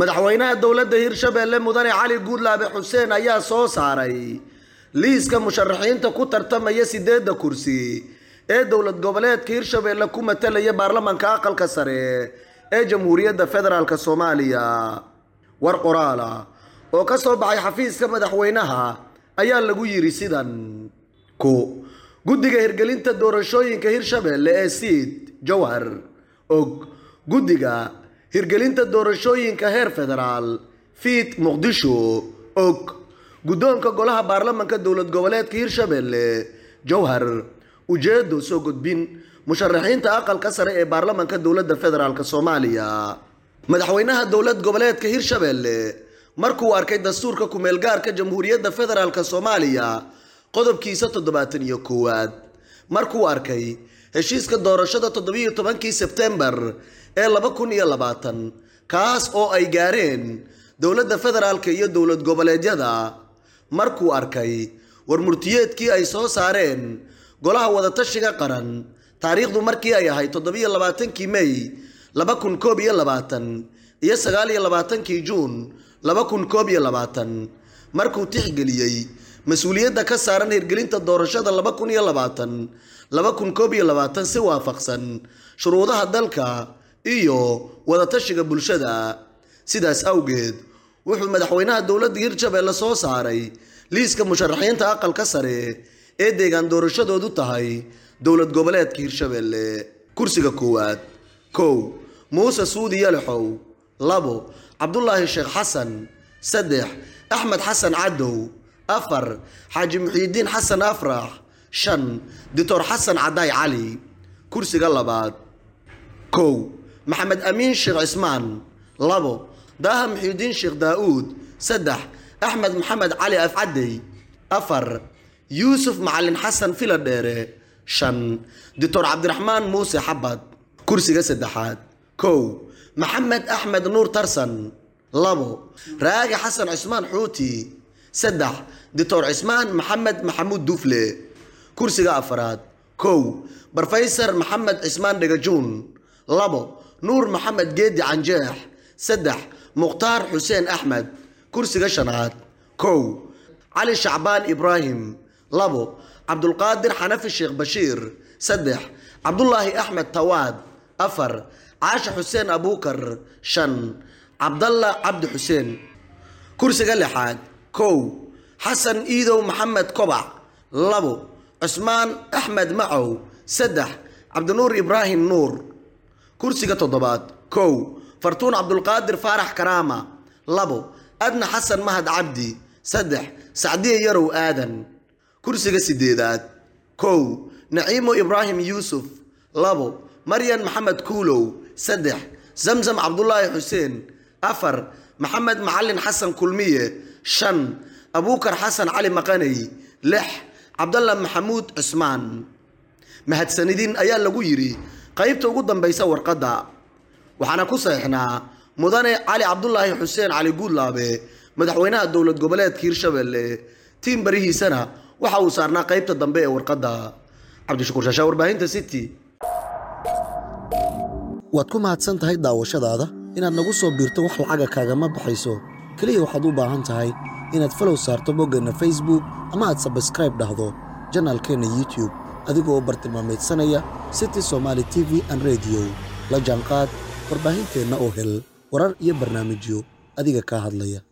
madaxweynaha dowladda hirshabeelle mudane cali guudlaabe xuseen ayaa soo saaray liiska musharaxiinta ku tartamaya sideedda kursi ee dowlad goboleedka hirshabelle ku matalaya baarlamanka aqalka sare ee jamhuuriyadda federaalk soomaaliya war qoraala oo ka soo baxay xafiiska madaxweynaha ayaa lagu yidhi sidan ku guddiga hirgelinta doorashooyinka hirshabeelle ee siid jawhar og guddiga hirgelinta doorashooyinka heer federaal fiit muqdisho og guddoonka golaha baarlamanka dowlad goboleedka hirshabeelle jowhar ujeedo soo gudbin musharaxiinta aqalka sare ee baarlamanka dowladda federaalk soomaaliya madaxweynaha dowlad goboleedka hirshabeelle markuu arkay dastuurka kumeelgaarka jamhuuriyadda federaalk soomaaliya qodobkiisa toddobaatan iyo koowaad markuu arkay heshiiska doorashada toddobiyo tobankii sebtembar ee laba kun iyo labaatan kaas oo ay gaareen dowladda federaalk iyo dowlad goboleedyada markuu arkay warmurtiyeedkii ay soo saareen golaha wadatashiga qaran taariikhdu markii ay ahayd toddobiyo labaatankii mey laba kun koob iyo labaatan iyo sagaal iyo labaatankii juun laba kun koob iyo labaatan markuu tixgeliyey mas-uuliyadda ka saaran hirgelinta doorashada laba kun iyo labaatan laba kun koob iyo labaatan si waafaqsan shuruudaha dalka iyo wadatashiga bulshada sidaas awgeed wuxuu madaxweynaha dowladda hirshabeelle soo saaray liiska musharaxiinta aqalka sare ee deegaan doorashadoodu tahay dowlad goboleedka hirshabeelle kursiga koowaad kow muuse suudi yalexow labo cabdulaahi sheekh xasan saddex axmed xasan cadow afar xaaji muxiidiin xasan afrax shan doctor xasan cadaay cali kursiga labaad kow maxamed amiin sheekh cismaan labo daaha muxiidiin sheekh daa'uud saddex axmed maxamed cali afcaddey afar yuusuf macalin xasan fila dheere shan doctor cabdiraxmaan muuse xabad kursiga saddexaad kow maxamed axmed nuur tarsan labo raagi xasan cismaan xuuti saddex doctor cismaan maxamed maxamuud duufle kursiga afaraad kow brofesor maxamed cismaan dhegajuun labo nuur maxamed geedi canjeex saddex mukhtaar xuseen axmed kursiga shanaad kow cali shacbaan ibraahim labo cabdulqaadir xanafi sheekh bashiir saddex cabdulaahi axmed tawaad afar caasha xuseen abuukar shan cabdalla cabdi xuseen kursiga lixaad kow xasan iidow maxamed kobac labo cusmaan axmed macow saddex cabdinuur ibraahim nuur kursiga toddobaad kow fartuun cabdulqaadir faarax karaama labo adna xasan mahad cabdi saddex sacdiye yarow aadan kursiga siddeedaad kow naciimo ibraahim yuusuf labo maryan maxamed kuulow saddex zamzam cabdulaahi xuseen afar maxamed macalin xasan kulmiye shan abuukar xasan cali maqanay lix cabdalla maxamuud cusmaan mahadsanidin ayaa lagu yidhi qaybta ugu dambaysa warqadda waxaana ku saxixnaa mudane cali cabdulaahi xuseen cali guudlaabe madaxweynaha dowlad goboleedka hirshabelle tiim barihiisana waxa uu saarnaa qaybta dambe ee warqadda cabdishakuur shaashaa warbaahinta city waad ku mahadsan tahay daawashadaada inaad nagu soo biirto wax lacaga kaagama baxayso keliya waxaad u baahan tahay inaad falow saarto boggeenna facebook ama aad sabskribe dhahdo janaalkeenna youtube adiga oo bartilmaameedsanaya city somaali t v an rediyo la jaanqaad warbaahinteenna oo hel warar iyo barnaamijyo adiga kaa hadlaya